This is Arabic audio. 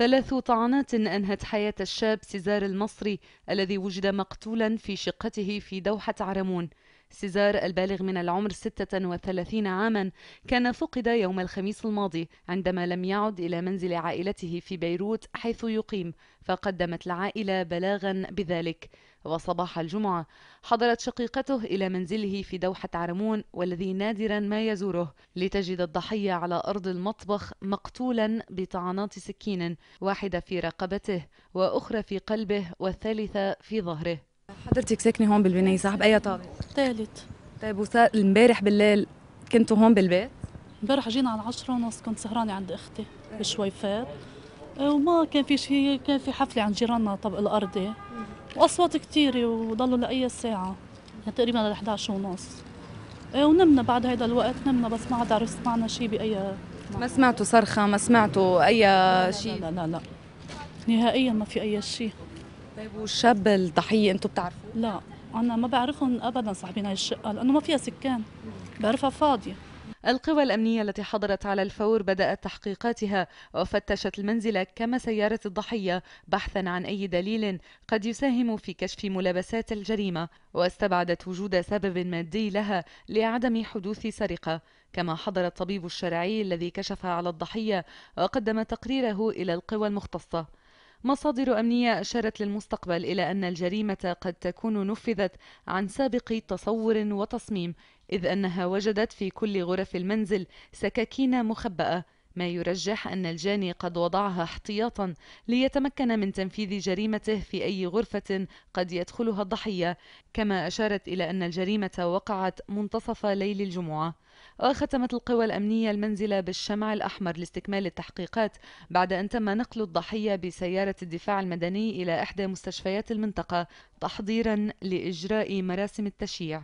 ثلاث طعنات أنهت حياة الشاب سيزار المصري الذي وجد مقتولا في شقته في دوحة عرمون سيزار البالغ من العمر 36 عاما كان فقد يوم الخميس الماضي عندما لم يعد إلى منزل عائلته في بيروت حيث يقيم فقدمت العائلة بلاغا بذلك وصباح الجمعة حضرت شقيقته إلى منزله في دوحة عرمون والذي نادرا ما يزوره لتجد الضحية على أرض المطبخ مقتولا بطعنات سكين واحدة في رقبته وأخرى في قلبه والثالثة في ظهره حضرتك ساكنه هون بالبنايه صح باي طابق؟ ثالث طيب وصار امبارح بالليل كنتوا هون بالبيت؟ امبارح جينا على 10 ونص كنت سهرانه عند اختي بشوي فات آه، وما كان في شيء كان في حفله عند جيراننا طبق الارضي واصوات كثيره وضلوا لاي ساعه يعني تقريبا ل 11 ونص آه، ونمنا بعد هذا الوقت نمنا بس ما عاد عرفت سمعنا شيء باي ما سمعتوا صرخه ما سمعتوا اي شيء لا لا لا, لا. نهائيا ما في اي شيء طيب والشاب الضحيه انتم بتعرفوه؟ لا انا ما بعرفهم ابدا صاحبين هاي الشقه لانه ما فيها سكان بعرفها فاضيه القوى الأمنية التي حضرت على الفور بدأت تحقيقاتها وفتشت المنزل كما سيارة الضحية بحثا عن أي دليل قد يساهم في كشف ملابسات الجريمة واستبعدت وجود سبب مادي لها لعدم حدوث سرقة كما حضر الطبيب الشرعي الذي كشف على الضحية وقدم تقريره إلى القوى المختصة مصادر أمنية أشارت للمستقبل إلى أن الجريمة قد تكون نفذت عن سابق تصور وتصميم إذ أنها وجدت في كل غرف المنزل سكاكين مخبأة ما يرجح أن الجاني قد وضعها احتياطا ليتمكن من تنفيذ جريمته في أي غرفة قد يدخلها الضحية كما أشارت إلى أن الجريمة وقعت منتصف ليل الجمعة وختمت القوى الأمنية المنزل بالشمع الأحمر لاستكمال التحقيقات بعد أن تم نقل الضحية بسيارة الدفاع المدني إلى إحدى مستشفيات المنطقة تحضيرا لإجراء مراسم التشييع